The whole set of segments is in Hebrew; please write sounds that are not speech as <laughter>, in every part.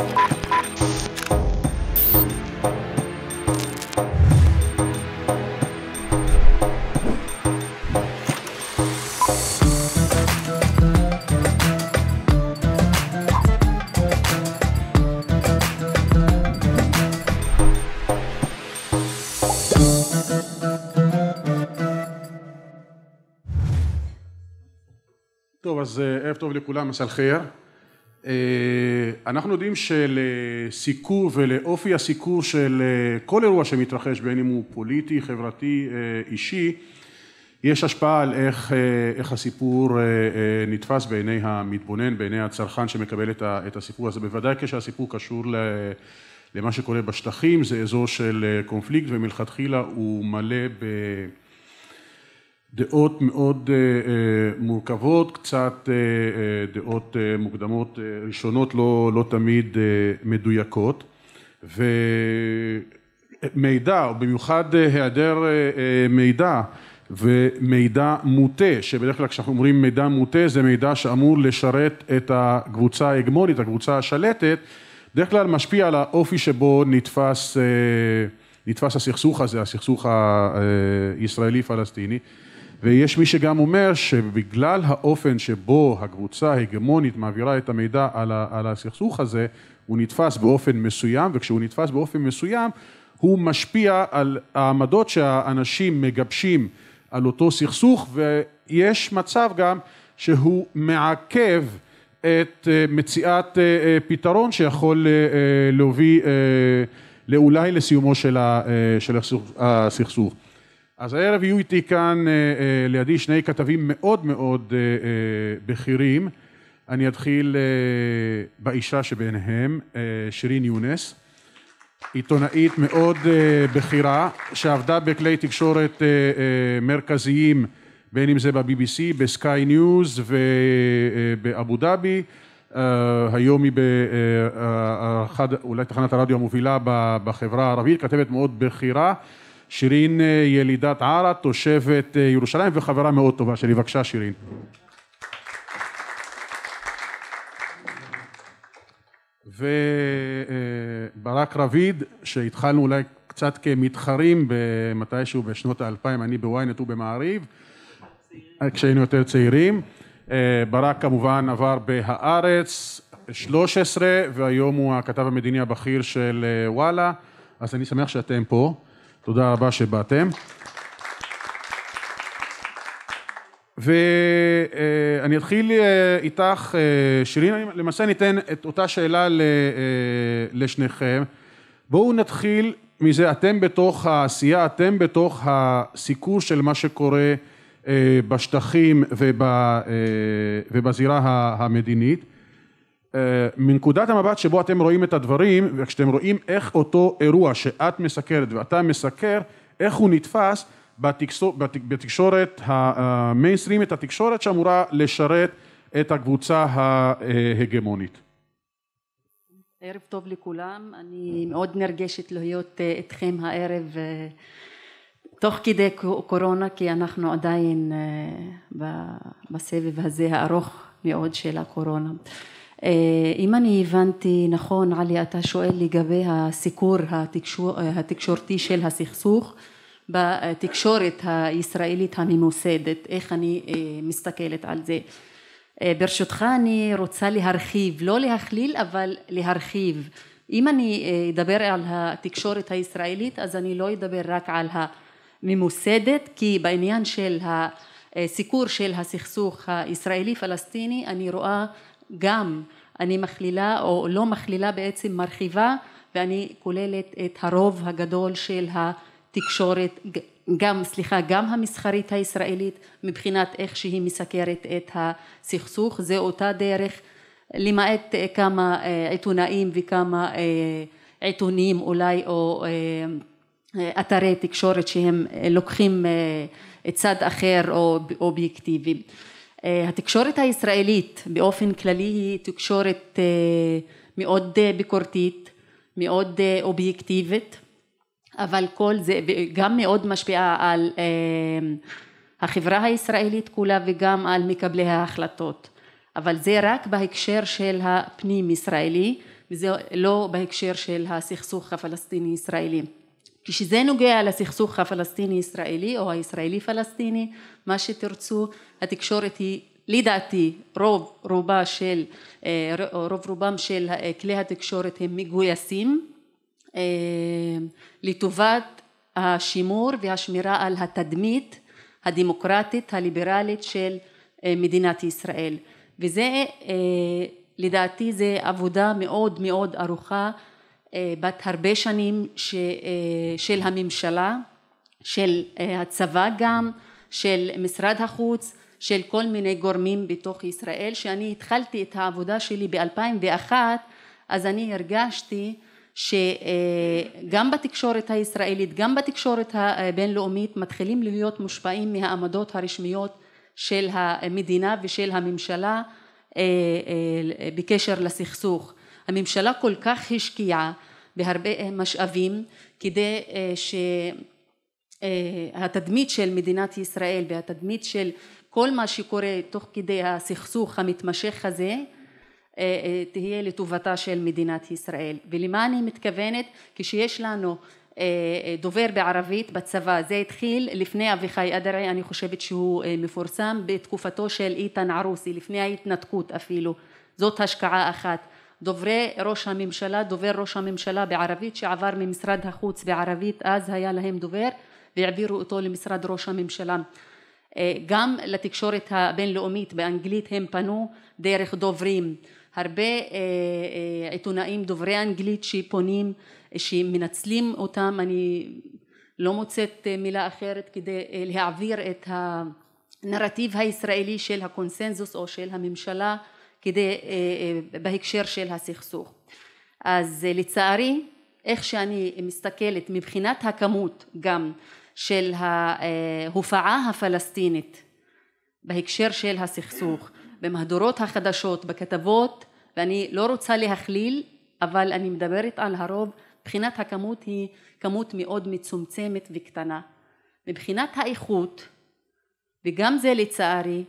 טוב, אז אה, ערב טוב לכולם, מסל חייר. אה, אנחנו יודעים שלסיקור ולאופי הסיקור של אה, כל אירוע שמתרחש בין אם הוא פוליטי, חברתי, אה, אישי יש השפעה על איך, איך הסיפור נתפס בעיני המתבונן, בעיני הצרכן שמקבל את, הסיפור הזה. בוודאי כשהסיפור קשור למה שקורה בשטחים, זה אזור של קונפליקט ומלכתחילה הוא מלא ב... דעות מאוד אה, אה, מורכבות, קצת אה, דעות מוקדמות ראשונות לא, לא תמיד מדויקות ומידע, במיוחד היעדר מידע ומידע מוטה, שבדרך כלל כשאנחנו אומרים מידע מוטה זה מידע שאמור לשרת את הקבוצה ההגמונית, הקבוצה השלטת, בדרך כלל משפיע על האופי שבו נתפס, נתפס הסכסוך הזה, הסכסוך הישראלי פלסטיני ויש מי שגם אומר שבגלל האופן שבו הקבוצה ההגמונית מעבירה את המידע על, ה, על הסכסוך הזה, הוא נתפס באופן מסוים, וכשהוא נתפס באופן מסוים, הוא משפיע על העמדות שהאנשים מגבשים על אותו סכסוך, ויש מצב גם שהוא מעכב את אה, מציאת אה, אה, פתרון שיכול להוביל אולי לסיומו של הסכסוך. אז הערב יהיו איתי כאן אה, אה, לידי שני כתבים מאוד מאוד אה, אה, בכירים. אני אתחיל אה, באישה שביניהם, אה, שירין יונס, עיתונאית מאוד אה, בכירה, שעבדה בכלי תקשורת אה, אה, מרכזיים, בין אם זה ב-BBC, בסקיי ניוז ובאבו אה, דאבי. אה, היום היא באחד, אה, אה, אולי תחנת הרדיו המובילה בחברה הערבית, כתבת מאוד בכירה. שירין אה, ילידת ערד, תושבת אה, ירושלים וחברה מאוד טובה שלי. בבקשה שירין. וברק אה, רביד, שהתחלנו אולי קצת כמתחרים מתישהו בשנות האלפיים, אני בוויינט ובמעריב, כשהיינו יותר צעירים. ברק כמובן עבר ב"הארץ" 13, והיום הוא הכתב המדיני הבכיר של וואלה, אז אני שמח שאתם פה. תודה רבה שבאתם. ואני אתחיל אה, איתך, אה, שירין, אני למעשה ניתן את אותה שאלה אה, לשניכם. בואו נתחיל מזה, אתם בתוך העשייה, אתם בתוך הסיקור של מה שקורה בשטחים ובזירה המדינית. אה, מנקודת המבט שבו אתם רואים את הדברים, וכשאתם רואים איך אותו אירוע שאת מסקרת ואתה מסקר, איך הוא נתפס בתקשור, בתקשורת את התקשורת שאמורה לשרת את הקבוצה ההגמונית. ערב טוב לכולם, אני מאוד נרגשת להיות איתכם אה, הערב אה, תוך כדי קורונה, כי אנחנו עדיין בסבב הזה הארוך מאוד של הקורונה. אה, אם אני הבנתי נכון, עלי, אתה שואל לגבי הסיקור התקשור, התקשורתי של הסכסוך בתקשורת הישראלית הממוסדת, איך אני אה, מסתכלת על זה. אה, ברשותך אני רוצה להרחיב, לא להכליל אבל להרחיב. אם אני אדבר על התקשורת הישראלית אז אני לא אדבר רק על הממוסדת כי בעניין של הסיקור של הסכסוך הישראלי פלסטיני אני רואה גם אני מכלילה או לא מכלילה בעצם מרחיבה ואני כוללת את הרוב הגדול של התקשורת גם סליחה גם המסחרית הישראלית מבחינת איך שהיא מסקרת את הסכסוך זה אותה דרך למעט אה, כמה אה, עיתונאים וכמה אה, עיתונים אולי או אתרי תקשורת שהם לוקחים צד אחר או אובייקטיבי אה, התקשורת הישראלית באופן כללי היא תקשורת אה, מאוד אה, ביקורתית, מאוד אובייקטיבית, אבל כל זה גם מאוד משפיעה על החברה הישראלית כולה וגם על מקבלי ההחלטות, אבל זה רק בהקשר של הפנים ישראלי וזה לא בהקשר של הסכסוך הפלסטיני ישראלי. כשזה נוגע לסכסוך הפלסטיני-ישראלי או הישראלי-פלסטיני, מה שתרצו, התקשורת היא לדעתי רוב רובה של, אה, רוב רובם של אה, כלי התקשורת הם מגויסים אה, לטובת השימור והשמירה על התדמית הדמוקרטית הליברלית של מדינת ישראל וזה לדעתי זה עבודה מאוד מאוד ארוכה אה, בת הרבה שנים ש, אה, של הממשלה, של אה, הצבא גם, של משרד החוץ, של כל מיני גורמים בתוך ישראל, שאני התחלתי את העבודה שלי ב-2001, אז אני הרגשתי שגם בתקשורת הישראלית, גם בתקשורת הבינלאומית, מתחילים להיות מושפעים מהעמדות הרשמיות של המדינה ושל הממשלה בקשר לסכסוך. הממשלה כל כך השקיעה בהרבה אה, משאבים כדי אה, שהתדמית אה, של מדינת ישראל והתדמית של כל מה שקורה תוך כדי הסכסוך המתמשך הזה תהיה לטובתה של מדינת ישראל ולמה אני מתכוונת כשיש לנו דובר בערבית בצבא זה התחיל לפני אביחי אדרעי אני חושבת שהוא מפורסם בתקופתו של איתן ערוסי לפני ההתנתקות אפילו זאת השקעה אחת דוברי ראש הממשלה, דובר ראש הממשלה בערבית שעבר ממשרד החוץ בערבית אז היה להם דובר והעבירו אותו למשרד ראש הממשלה. אה, גם לתקשורת הבינלאומית באנגלית הם פנו דרך דוברים. הרבה אה, אה, עיתונאים דוברי אנגלית שפונים, שמנצלים אותם, אני לא מוצאת מילה אחרת כדי להעביר את הנרטיב הישראלי של הקונסנזוס או של הממשלה כדי, אה, אה, בהקשר של הסכסוך. אז אה, לצערי, איך שאני מסתכלת מבחינת הכמות גם של ההופעה הפלסטינית בהקשר של הסכסוך, במהדורות החדשות, בכתבות, ואני לא רוצה להכליל, אבל אני מדברת על הרוב, מבחינת הכמות היא כמות מאוד מצומצמת וקטנה. מבחינת האיכות, וגם זה לצערי,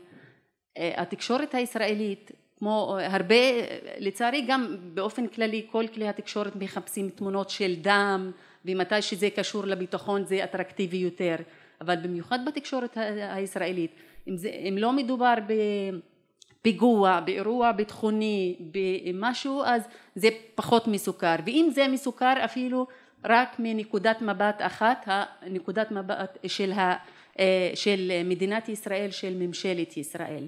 התקשורת הישראלית כמו הרבה, לצערי גם באופן כללי כל כלי התקשורת מחפשים תמונות של דם ומתי שזה קשור לביטחון זה אטרקטיבי יותר, אבל במיוחד בתקשורת הישראלית, אם, זה, אם לא מדובר בפיגוע, באירוע ביטחוני, במשהו, אז זה פחות מסוכר, ואם זה מסוכר אפילו רק מנקודת מבט אחת, נקודת מבט של, ה, של מדינת ישראל, של ממשלת ישראל.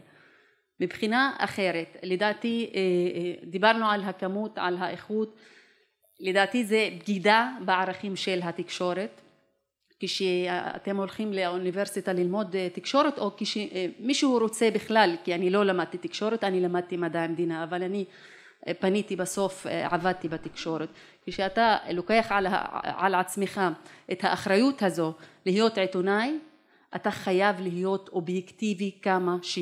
מבחינה אחרת, לדעתי אה, אה, דיברנו על הכמות, על האיכות, לדעתי זה בגידה בערכים של התקשורת. כשאתם הולכים לאוניברסיטה ללמוד אה, תקשורת או כשמישהו רוצה בכלל, כי אני לא למדתי תקשורת, אני למדתי מדע המדינה, אבל אני פניתי בסוף, עבדתי בתקשורת. כשאתה לוקח על, על עצמך את האחריות הזו להיות עיתונאי, אתה חייב להיות אובייקטיבי כמה ש...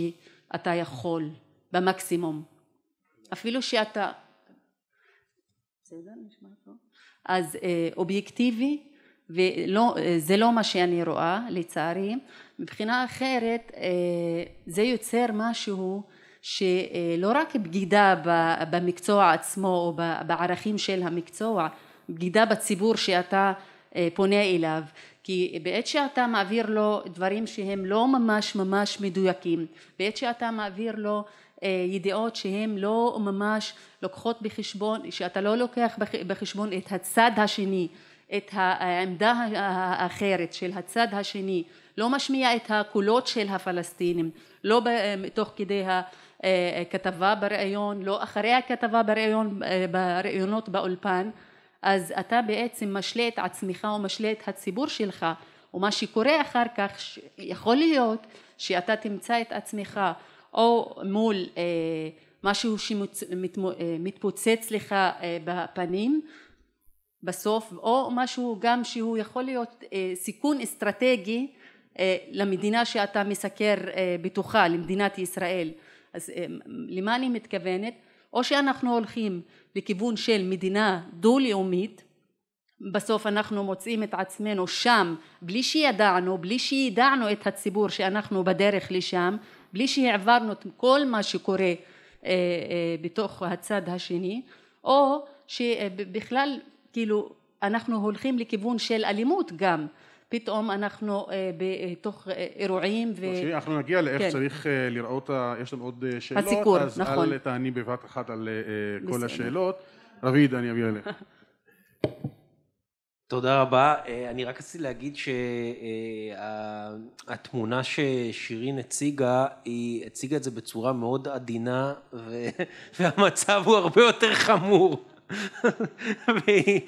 אתה יכול, במקסימום. אפילו שאתה... אז אה, אובייקטיבי, ולא, אה, זה לא מה שאני רואה, לצערי. מבחינה אחרת, אה, זה יוצר משהו שלא רק בגידה במקצוע עצמו או בערכים של המקצוע, בגידה בציבור שאתה פונה אליו. כי בעת שאתה מעביר לו דברים שהם לא ממש ממש מדויקים, בעת שאתה מעביר לו אה, ידיעות שהן לא ממש לוקחות בחשבון, שאתה לא לוקח בחשבון את הצד השני, את העמדה האחרת של הצד השני, לא משמיע את הקולות של הפלסטינים, לא אה, תוך כדי הכתבה אה, בריאיון, לא אחרי הכתבה בריאיון, בריאיונות באולפן, אז אתה בעצם משלה את עצמך ומשלה את הציבור שלך ומה שקורה אחר כך יכול להיות שאתה תמצא את עצמך או מול אה, משהו שמתפוצץ אה, לך אה, בפנים בסוף או משהו גם שהוא יכול להיות אה, סיכון אסטרטגי אה, למדינה שאתה מסקר אה, בתוכה למדינת ישראל אז אה, למה אני מתכוונת? או שאנחנו הולכים לכיוון של מדינה דו-לאומית בסוף אנחנו מוצאים את עצמנו שם בלי שידענו, בלי שידענו את הציבור שאנחנו בדרך לשם, בלי שהעברנו את כל מה שקורה אה, אה, בתוך הצד השני, או שבכלל כאילו אנחנו הולכים לכיוון של אלימות גם פתאום אנחנו אה, בתוך אה, אה, אירועים ו... אנחנו נגיע לאיך כן. צריך לראות, יש לנו עוד שאלות, הסיקור, אז נכון. אל תעני בבת אחת על כל בסדר. השאלות. רביד, אני אביא אליך. <laughs> תודה רבה. אני רק רציתי להגיד שהתמונה ששירין הציגה, היא הציגה את זה בצורה מאוד עדינה, <laughs> והמצב הוא הרבה יותר חמור. <laughs> והיא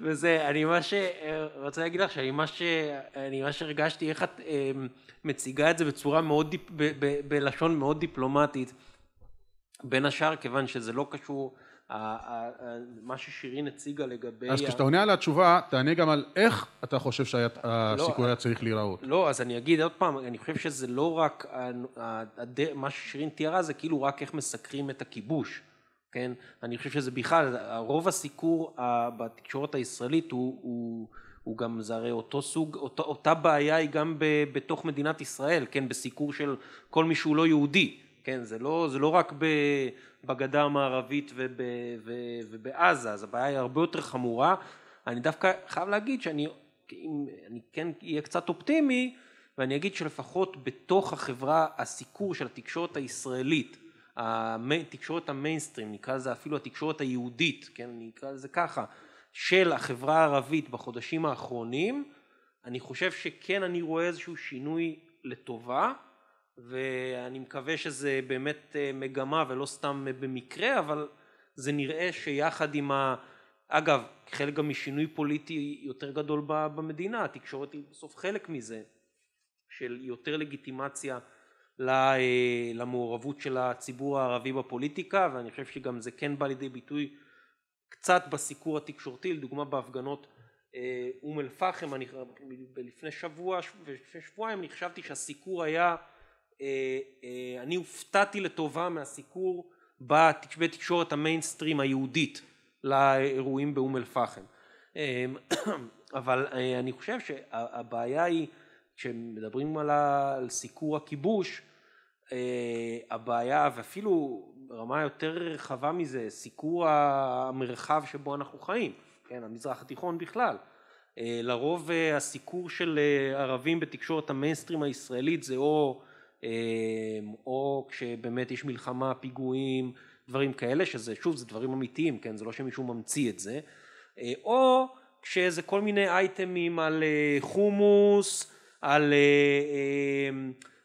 וזה, אני ממש אה, רוצה להגיד לך שאני ממש, אני ממש הרגשתי איך את אה, מציגה את זה בצורה מאוד, דיפ, ב, ב, בלשון מאוד דיפלומטית, בין השאר כיוון שזה לא קשור, מה ששירין הציגה לגבי... אז כשאתה עונה על התשובה, תענה גם על איך אתה חושב שהסיכוי לא, היה צריך להיראות. לא, אז אני אגיד עוד פעם, אני חושב שזה לא רק, מה ששירין תיארה זה כאילו רק איך מסקרים את הכיבוש. כן? אני חושב שזה בכלל, רוב הסיקור אה, בתקשורת הישראלית הוא, הוא, הוא גם, זה הרי אותו סוג, אותה, אותה בעיה היא גם ב, בתוך מדינת ישראל, כן? בסיקור של כל מי שהוא לא יהודי, כן? זה לא, זה לא רק ב, בגדה המערבית וב, ו, ובעזה, אז הבעיה היא הרבה יותר חמורה. אני דווקא חייב להגיד שאני אם, אני כן אהיה קצת אופטימי, ואני אגיד שלפחות בתוך החברה, הסיקור של התקשורת הישראלית התקשורת המיינסטרים, נקרא לזה אפילו התקשורת היהודית, כן, נקרא לזה ככה, של החברה הערבית בחודשים האחרונים, אני חושב שכן אני רואה איזשהו שינוי לטובה, ואני מקווה שזה באמת אה, מגמה ולא סתם במקרה, אבל זה נראה שיחד עם ה... אגב, חלק גם משינוי פוליטי יותר גדול במדינה, התקשורת היא בסוף חלק מזה, של יותר לגיטימציה אה, למעורבות של הציבור הערבי בפוליטיקה ואני חושב שגם זה כן בא לידי ביטוי קצת בסיקור התקשורתי לדוגמה בהפגנות אה, אום אל פחם לפני שבוע ולפני שבועיים אני חשבתי שהסיקור היה אה, אני הופתעתי לטובה מהסיקור בתקשורת המיינסטרים היהודית לאירועים באום אל פחם אמ, <coughs> אבל אני חושב שהבעיה היא כשמדברים על סיקור הכיבוש אה, הבעיה ואפילו ברמה יותר רחבה מזה סיקור המרחב שבו אנחנו חיים, כן, המזרח התיכון בכלל. אה, לרוב אה, הסיקור של ערבים בתקשורת המיינסטרים הישראלית זה או, או כשבאמת יש מלחמה, פיגועים, דברים כאלה, שזה שוב זה דברים אמיתיים, כן, זה לא שמישהו ממציא את זה, או כשזה כל מיני אייטמים על חומוס, על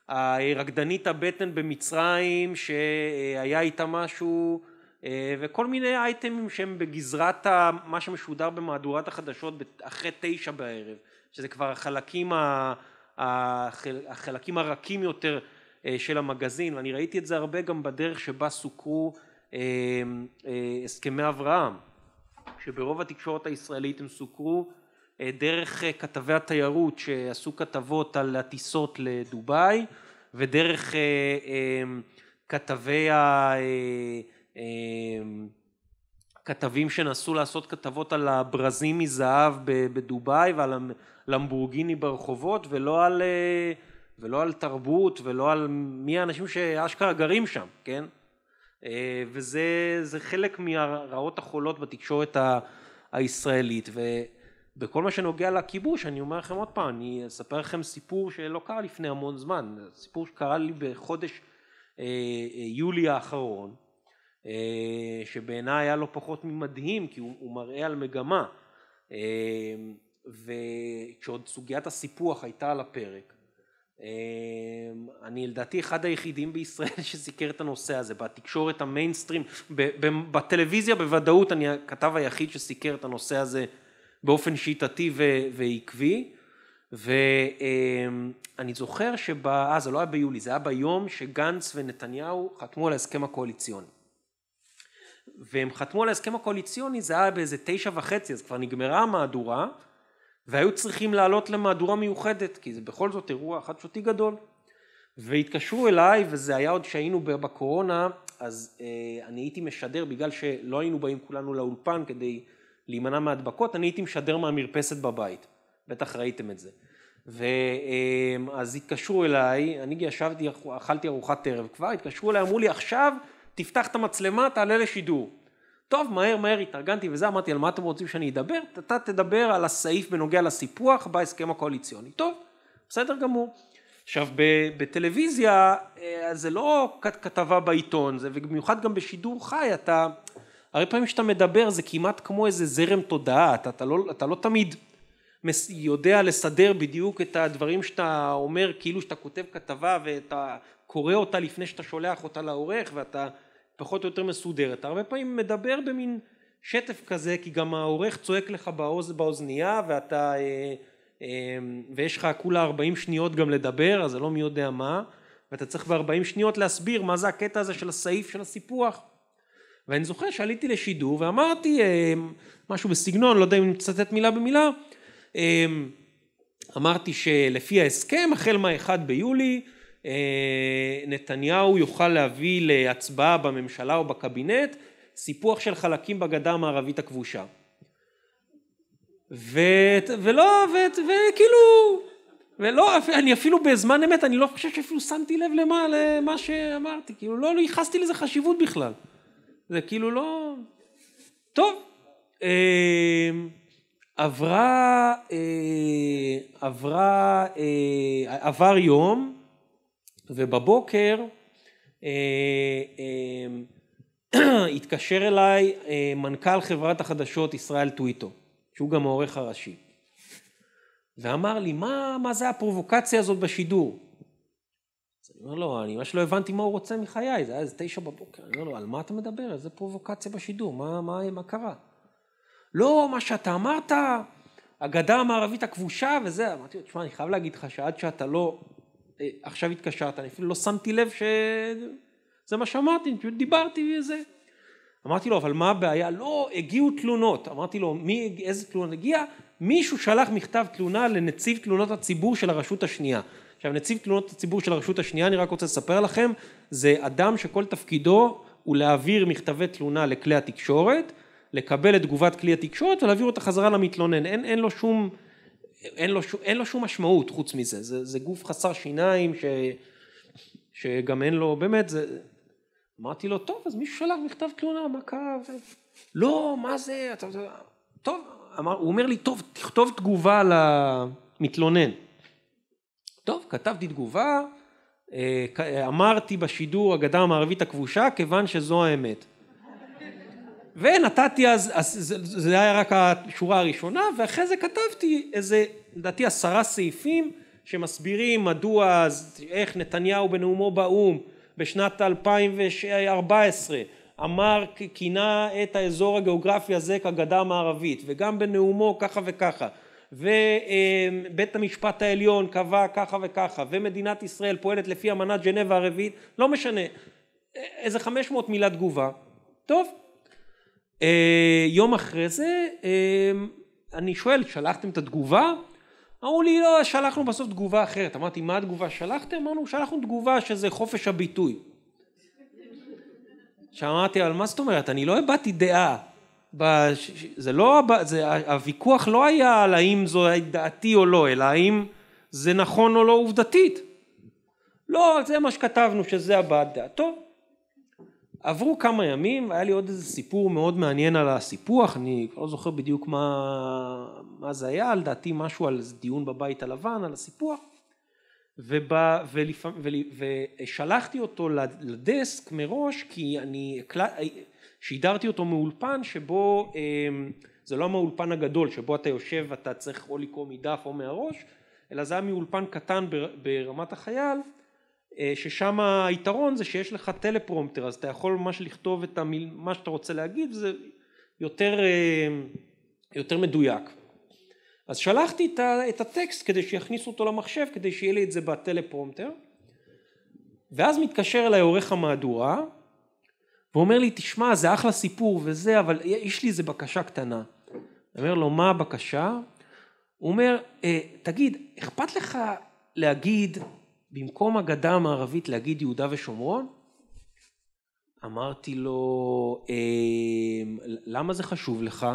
הרקדנית הבטן במצרים שהיה איתה משהו אה, וכל מיני אייטמים שהם בגזרת מה שמשודר במהדורת החדשות אחרי תשע בערב שזה כבר החלקים, החלקים הרכים יותר אה, של המגזין ואני ראיתי את זה הרבה גם בדרך שבה סוכרו אה, הסכמי אברהם שברוב התקשורת הישראלית הם סוכרו אה, דרך אה, כתבי התיירות שעשו כתבות על הטיסות לדובאי ודרך אה, אמ, כתבי ה... אמ, כתבים שנסו לעשות כתבות על הברזים מזהב בדובאי ועל הלמבורגיני ברחובות ולא על, ולא על תרבות ולא על מי האנשים שאשכרה גרים שם, כן? וזה חלק מהרעות החולות בתקשורת הישראלית. ו... בכל מה שנוגע לכיבוש אני אומר לכם עוד פעם אני אספר לכם סיפור שלא קרה לפני המון זמן סיפור שקרה לי בחודש אה, אה, יולי האחרון אה, שבעיניי היה לא פחות ממדהים כי הוא, הוא מראה על מגמה אה, וכשעוד סוגיית הסיפוח הייתה על הפרק אה, אני לדעתי אחד היחידים בישראל <laughs> שסיקר את הנושא הזה בתקשורת המיינסטרים בטלוויזיה בוודאות אני הכתב היחיד שסיקר את הנושא הזה באופן שיטתי ו- ועקבי, ואני זוכר שב... אה, זה לא היה ביולי, זה היה ביום שגנץ ונתניהו חתמו על ההסכם הקואליציוני. והם חתמו על ההסכם הקואליציוני, זה היה באיזה תשע וחצי, אז כבר נגמרה המהדורה, והיו צריכים לעלות למהדורה מיוחדת, כי זה בכל זאת אירוע חדשותי גדול. והתקשרו אליי, וזה היה עוד שהיינו בקורונה, אז אה, אני הייתי משדר, בגלל שלא היינו באים כולנו לאולפן כדי להימנע מהדבקות, אני הייתי משדר מהמרפסת בבית, בטח ראיתם את זה. ואז התקשרו אליי, אני ישבתי, אכלתי ארוחת ערב כבר, התקשרו אליי, אמרו לי עכשיו תפתח את המצלמה, תעלה לשידור. טוב, מהר מהר התארגנתי וזה, אמרתי על מה אתם רוצים שאני אדבר? אתה תדבר על הסעיף בנוגע לסיפוח בהסכם הקואליציוני. טוב, בסדר גמור. עכשיו בטלוויזיה אה, זה לא כתבה בעיתון, זה במיוחד גם בשידור חי, אתה הרבה פעמים כשאתה מדבר זה כמעט כמו איזה זרם תודעה, אתה, אתה, לא, אתה לא תמיד יודע לסדר בדיוק את הדברים שאתה אומר, כאילו שאתה כותב כתבה ואתה קורא אותה לפני שאתה שולח אותה לעורך ואתה פחות או יותר מסודר. אתה הרבה פעמים מדבר במין שטף כזה, כי גם העורך צועק לך באוז, באוזנייה ואתה... אה, אה, ויש לך כולה 40 שניות גם לדבר, אז זה לא מי יודע מה, ואתה צריך ב-40 שניות להסביר מה זה הקטע הזה של הסעיף של הסיפוח. ואני זוכר שעליתי לשידור ואמרתי אה, משהו בסגנון, לא יודע אם אני מצטט מילה במילה, אה, אמרתי שלפי ההסכם, החל מה-1 ביולי, אה, נתניהו יוכל להביא להצבעה בממשלה או בקבינט סיפוח של חלקים בגדה המערבית הכבושה. ו... ולא, ו... וכאילו, ולא, אני אפילו בזמן אמת, אני לא חושב שאפילו שמתי לב למה, למה שאמרתי, כאילו לא, לא ייחסתי לזה חשיבות בכלל. זה כאילו לא... טוב, אמ, עברה, אה, עברה, אה, עבר יום ובבוקר אה, אה, <clears throat> התקשר אליי אה, מנכ"ל חברת החדשות ישראל טוויטו, שהוא גם העורך הראשי, ואמר לי, מה, מה זה הפרובוקציה הזאת בשידור? אומר לו, אני ממש לא הבנתי מה הוא רוצה מחיי, זה היה איזה תשע בבוקר. אני אומר לו, על מה אתה מדבר? איזה פרובוקציה בשידור, מה, מה, מה קרה? לא, מה שאתה אמרת, הגדה המערבית הכבושה וזה. אמרתי לו, תשמע, אני חייב להגיד לך שעד שאתה לא... אה, עכשיו התקשרת, אני אפילו לא שמתי לב שזה מה שאמרתי, פשוט דיברתי וזה. אמרתי לו, אבל מה הבעיה? לא, הגיעו תלונות. אמרתי לו, מי, איזה תלונות הגיע? מישהו שלח מכתב תלונה לנציב תלונות הציבור של הרשות השנייה. עכשיו נציב תלונות הציבור של הרשות השנייה אני רק רוצה לספר לכם זה אדם שכל תפקידו הוא להעביר מכתבי תלונה לכלי התקשורת לקבל את תגובת כלי התקשורת ולהעביר אותה חזרה למתלונן אין, אין לו שום אין לו, שום, אין לו שום משמעות חוץ מזה זה, זה גוף חסר שיניים ש, שגם אין לו באמת זה אמרתי לו טוב אז מישהו שלח מכתב תלונה מה קרה ו... לא מה זה אתה, טוב אמר, הוא אומר לי טוב תכתוב תגובה למתלונן טוב, כתבתי תגובה, אה, אה, אמרתי בשידור הגדה המערבית הכבושה כיוון שזו האמת. ונתתי אז, אז זה, זה היה רק השורה הראשונה, ואחרי זה כתבתי איזה, לדעתי עשרה סעיפים שמסבירים מדוע, איך נתניהו בנאומו באו"ם בשנת 2014 אמר, כינה את האזור הגיאוגרפי הזה כגדה המערבית, וגם בנאומו ככה וככה. ובית המשפט העליון קבע ככה וככה ומדינת ישראל פועלת לפי אמנת ג'נבה הרביעית לא משנה איזה 500 מילה תגובה טוב אה, יום אחרי זה אה, אני שואל שלחתם את התגובה? אמרו לי לא שלחנו בסוף תגובה אחרת אמרתי מה התגובה שלחתם? אמרנו שלחנו תגובה שזה חופש הביטוי שאמרתי אבל מה זאת אומרת אני לא הבעתי דעה בש... זה לא, זה, הוויכוח לא היה על האם זו דעתי או לא, אלא האם זה נכון או לא עובדתית. לא, זה מה שכתבנו, שזה הבעת דעתו. עברו כמה ימים, היה לי עוד איזה סיפור מאוד מעניין על הסיפוח, אני לא זוכר בדיוק מה, מה זה היה, לדעתי משהו על דיון בבית הלבן, על הסיפוח. ובא, ולפ... ול... ושלחתי אותו לדסק מראש כי אני שידרתי אותו מאולפן שבו אמ, זה לא מהאולפן הגדול שבו אתה יושב ואתה צריך או לקרוא מדף או מהראש אלא זה היה מאולפן קטן ברמת החייל אה, ששם היתרון זה שיש לך טלפרומטר אז אתה יכול ממש לכתוב את המיל, מה שאתה רוצה להגיד זה יותר, אה, יותר מדויק אז שלחתי את, את הטקסט כדי שיכניסו אותו למחשב כדי שיהיה לי את זה בטלפרומטר ואז מתקשר אליי עורך המהדורה והוא אומר לי, תשמע, זה אחלה סיפור וזה, אבל יש לי איזה בקשה קטנה. אני אומר לו, מה הבקשה? הוא אומר, אה, תגיד, אכפת לך להגיד, במקום הגדה המערבית להגיד יהודה ושומרון? אמרתי לו, אה, למה זה חשוב לך?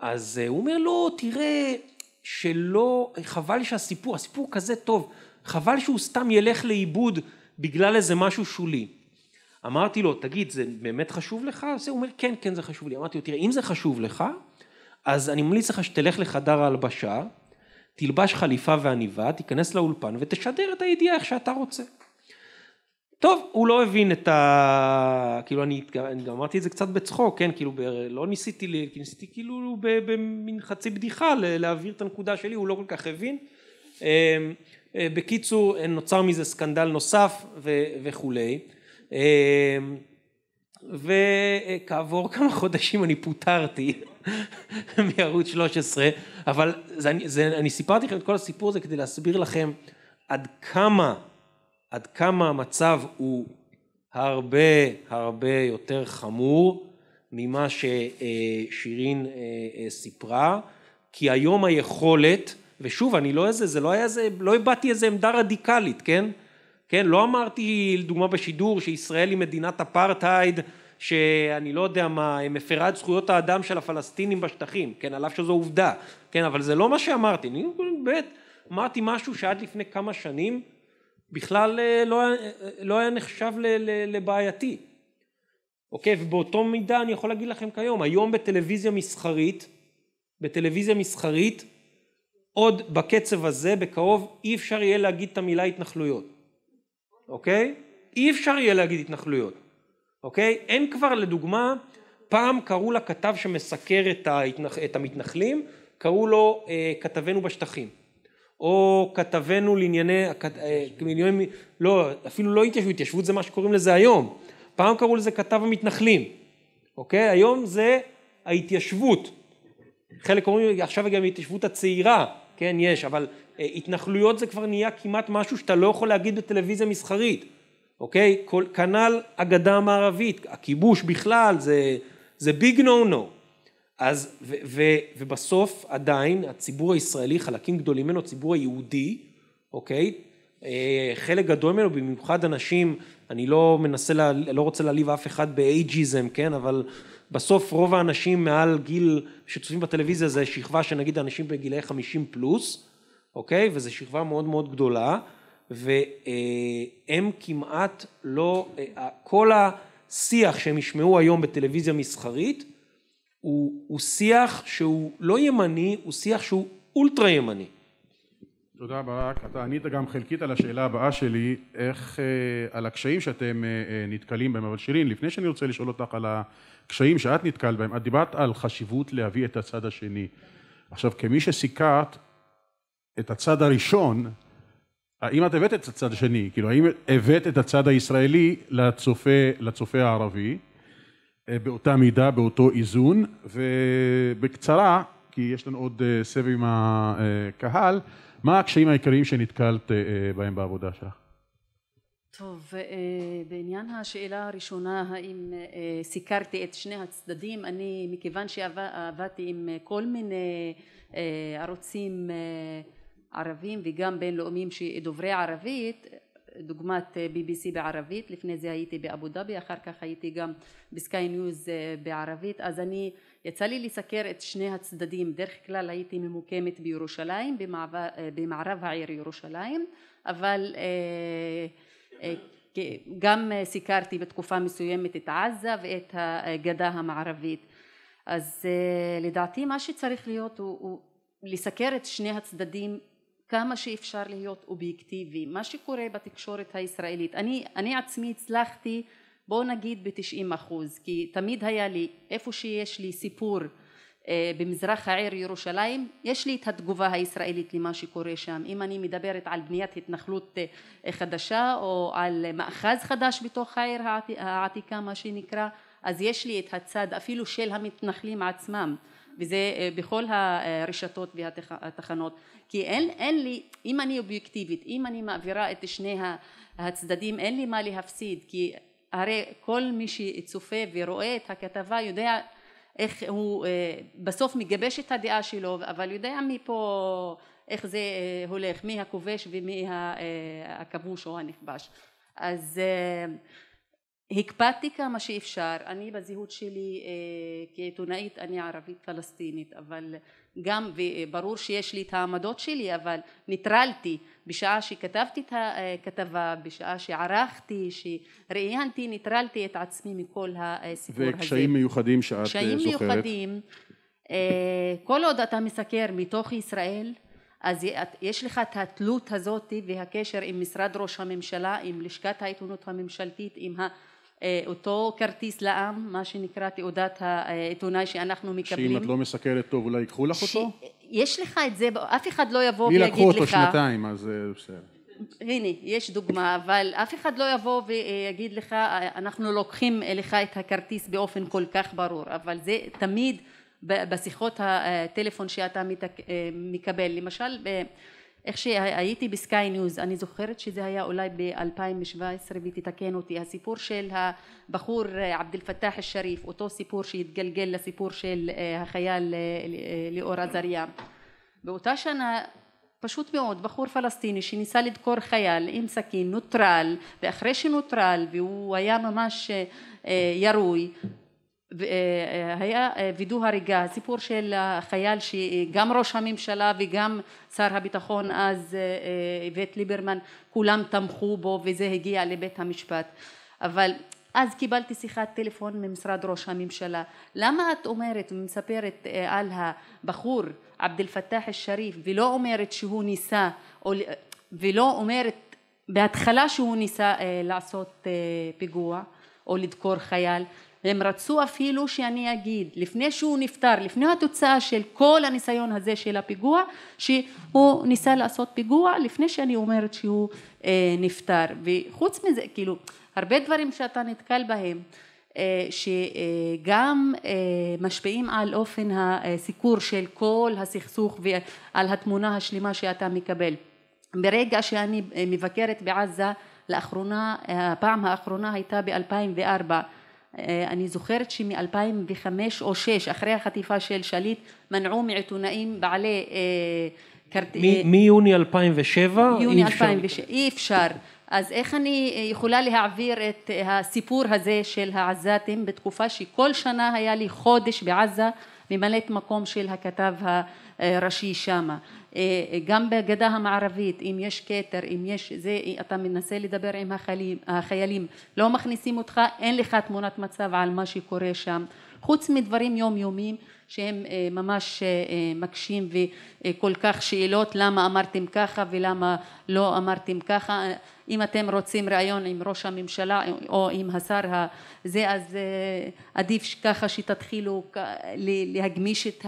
אז אה, הוא אומר, לא, תראה, שלא, חבל שהסיפור, הסיפור כזה טוב, חבל שהוא סתם ילך לאיבוד בגלל איזה משהו שולי. אמרתי לו, תגיד, זה באמת חשוב לך? אז הוא אומר, כן, כן, זה חשוב לי. אמרתי לו, תראה, אם זה חשוב לך, אז אני ממליץ לך שתלך לחדר ההלבשה, תלבש חליפה ועניבה, תיכנס לאולפן ותשדר את הידיעה איך שאתה רוצה. טוב, הוא לא הבין את ה... כאילו אני, אני גם אמרתי את זה קצת בצחוק, כן? כאילו ב... לא ניסיתי, לי, ניסיתי כאילו במין חצי בדיחה להעביר את הנקודה שלי, הוא לא כל כך הבין. אמ, אה, בקיצור, נוצר מזה סקנדל נוסף ו... וכולי. אמ, וכעבור כמה חודשים אני פוטרתי <laughs> מערוץ 13, אבל זה, זה, אני סיפרתי לכם את כל הסיפור הזה כדי להסביר לכם עד כמה, עד כמה המצב הוא הרבה הרבה יותר חמור ממה ששירין אה, אה, סיפרה, כי היום היכולת, ושוב אני לא איזה, זה לא היה איזה, לא הבעתי איזה עמדה רדיקלית, כן? כן, לא אמרתי לדוגמה בשידור שישראל היא מדינת אפרטהייד שאני לא יודע מה, היא מפרה את זכויות האדם של הפלסטינים בשטחים, כן, על אף שזו עובדה, כן, אבל זה לא מה שאמרתי, אני באמת אמרתי משהו שעד לפני כמה שנים בכלל אה, לא, היה, אה, לא היה נחשב ל, ל, לבעייתי, אוקיי, ובאותו מידה אני יכול להגיד לכם כיום, היום בטלוויזיה מסחרית, בטלוויזיה מסחרית, עוד בקצב הזה, בקרוב אי אפשר יהיה להגיד את המילה התנחלויות. אוקיי? אי אפשר יהיה להגיד התנחלויות, אוקיי? אין כבר לדוגמה, פעם קראו לכתב שמסקר את, ההתנח... את המתנחלים, קראו לו אה, כתבנו בשטחים. או כתבנו לענייני, אה, לא, אפילו לא התיישבות, התיישבות זה מה שקוראים לזה היום. פעם קראו לזה כתב המתנחלים, אוקיי? היום זה ההתיישבות. חלק אומרים עכשיו גם התיישבות הצעירה, כן, יש, אבל אה, התנחלויות זה כבר נהיה כמעט משהו שאתה לא יכול להגיד בטלוויזיה מסחרית, אוקיי? כנ"ל הגדה המערבית, הכיבוש בכלל זה, זה ביג נו נו. אז, ו, ו, ובסוף עדיין הציבור הישראלי, חלקים גדולים ממנו, הציבור היהודי, אוקיי? אה, חלק גדול ממנו, במיוחד אנשים, אני לא מנסה, לה, לא רוצה להעליב אף אחד באייג'יזם, כן? אבל בסוף רוב האנשים מעל גיל שצופים בטלוויזיה זה שכבה שנגיד אנשים בגילאי 50 פלוס, אוקיי? וזו שכבה מאוד מאוד גדולה, והם כמעט לא, אה, כל השיח שהם ישמעו היום בטלוויזיה מסחרית, הוא, הוא שיח שהוא לא ימני, הוא שיח שהוא אולטרה ימני. תודה ברק, אתה ענית גם חלקית על השאלה הבאה שלי, איך, אה, על הקשיים שאתם אה, נתקלים בהם, אבל שירין, לפני שאני רוצה לשאול אותך על הקשיים שאת נתקלת בהם, את דיברת על חשיבות להביא את הצד השני. עכשיו, כמי שסיקרת את הצד הראשון, האם את הבאת את הצד השני? כאילו, האם הבאת את הצד הישראלי לצופה, לצופה הערבי, אה, באותה מידה, באותו איזון, ובקצרה, כי יש לנו עוד אה, סבב עם הקהל, אה, מה הקשיים העיקריים שנתקלת בהם בעבודה שלך? טוב, בעניין השאלה הראשונה, האם סיקרתי את שני הצדדים, אני, מכיוון שעבדתי עם כל מיני ערוצים ערבים וגם בינלאומיים שדוברי ערבית דוגמת בי בי סי בערבית, לפני זה הייתי באבו דאבי, אחר כך הייתי גם בסקיי ניוז אה, בערבית, אז אני, יצא לי לסקר את שני הצדדים, דרך כלל הייתי ממוקמת בירושלים, אה, במערב העיר ירושלים, אבל אה, גם סיקרתי בתקופה מסוימת את עזה ואת הגדה המערבית, אז לדעתי מה שצריך להיות הוא, הוא לסקר את שני הצדדים כמה שאפשר להיות אובייקטיבי, מה שקורה בתקשורת הישראלית, אני, אני עצמי הצלחתי בואו נגיד ב-90 אחוז, כי תמיד היה לי, איפה שיש לי סיפור אה, במזרח העיר ירושלים, יש לי את התגובה הישראלית למה שקורה שם, אם אני מדברת על בניית התנחלות אה, חדשה או על מאחז חדש בתוך העיר העתיקה מה שנקרא, אז יש לי את הצד אפילו של המתנחלים עצמם וזה אה, בכל הרשתות והתחנות כי אין, אין לי, אם אני אובייקטיבית, אם אני מעבירה את שני הצדדים אין לי מה להפסיד כי הרי כל מי שצופה ורואה את הכתבה יודע איך הוא אה, בסוף מגבש את הדעה שלו אבל יודע מפה איך זה אה, הולך, מי הכובש ומי הכבוש או הנכבש אז הקפדתי כמה שאפשר, אני בזהות שלי אה, כעיתונאית אני ערבית פלסטינית אבל גם ברור שיש לי את העמדות שלי אבל ניטרלתי בשעה שכתבתי את הכתבה, אה, בשעה שערכתי, שראיינתי, ניטרלתי את עצמי מכל הסיפור וקשיים הזה. וקשיים מיוחדים שאת אה, קשיים זוכרת. קשיים מיוחדים, אה, כל עוד אתה מסקר מתוך ישראל אז יש לך את התלות הזאת והקשר עם משרד ראש הממשלה, עם לשכת העיתונות הממשלתית, עם ה... אה, אותו כרטיס לעם, מה שנקרא תעודת העיתונאי שאנחנו מקבלים. שאם את לא מסכלת טוב אולי ייקחו לך אותו? יש לך את זה, אף אחד לא יבוא ויגיד לך... מי לקחו אותו שנתיים, אז אה, בסדר. הנה, יש דוגמה, אבל אף אחד לא יבוא ויגיד לך, אה, אנחנו לוקחים לך את הכרטיס באופן כל כך ברור, אבל זה תמיד בשיחות הטלפון שאתה מקבל. למשל, איך שהייתי בסקיי ניוז, אני זוכרת שזה היה אולי ב-2017 ותתקן אותי, הסיפור של הבחור אה, עבד אל פתאח א-שריף, אותו סיפור שהתגלגל לסיפור של אה, החייל אה, ליאור עזריה. באותה שנה פשוט מאוד בחור פלסטיני שניסה לדקור חייל עם סכין נוטרל ואחרי שנוטרל והוא היה ממש ירוי היה אה, וידוא הריגה, סיפור של החייל שגם ראש הממשלה וגם שר הביטחון אז אה, אה, איווט ליברמן כולם תמכו בו וזה הגיע לבית המשפט אבל אז קיבלתי שיחת טלפון ממשרד ראש הממשלה למה את אומרת ומספרת על הבחור עבד אל פתאח א-שריף ולא אומרת שהוא ניסה ולא אומרת בהתחלה שהוא ניסה לעשות פיגוע או לדקור חייל הם רצו אפילו שאני אגיד לפני שהוא נפטר לפני התוצאה של כל הניסיון הזה של הפיגוע שהוא ניסה לעשות פיגוע לפני שאני אומרת שהוא אה, נפטר וחוץ מזה כאילו הרבה דברים שאתה נתקל בהם אה, שגם אה, משפיעים על אופן הסיקור של כל הסכסוך ועל התמונה השלמה שאתה מקבל. ברגע שאני אה, מבקרת בעזה לאחרונה, אה, הפעם האחרונה הייתה ב-2004 אה, אני זוכרת שמ-2005 או 2006, אחרי החטיפה של שליט, מנעו מעיתונאים בעלי... אה, אה, מיוני 2007? יוני 2007, אי אפשר. אז איך אני יכולה להעביר את הסיפור הזה של העזתים בתקופה שכל שנה היה לי חודש בעזה ממלאת מקום של הכתב ה... אה, ראשי שם אה, גם בגדה המערבית אם יש כתר אם יש זה אתה מנסה לדבר עם החיילים, החיילים לא מכניסים אותך אין לך תמונת מצב על מה שקורה שם חוץ מדברים יומיומיים שהם אה, ממש מקשים וכל כך שאלות למה אמרתם ככה ולמה לא אמרתם ככה אם אתם רוצים ראיון עם ראש הממשלה או עם השר הזה אז אה, עדיף ככה שתתחילו להגמיש את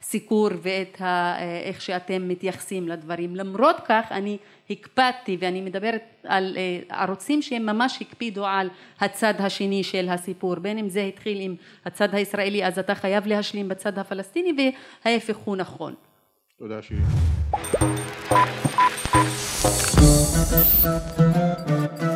הסיקור אה, ואת ה, אה, איך שאתם מתייחסים לדברים למרות כך אני הקפדתי ואני מדברת על ערוצים שהם ממש הקפידו על הצד השני של הסיפור בין אם זה התחיל עם הצד הישראלי אז אתה חייב להשלים בצד הפלסטיני וההפך הוא נכון תודה שירי Thank you.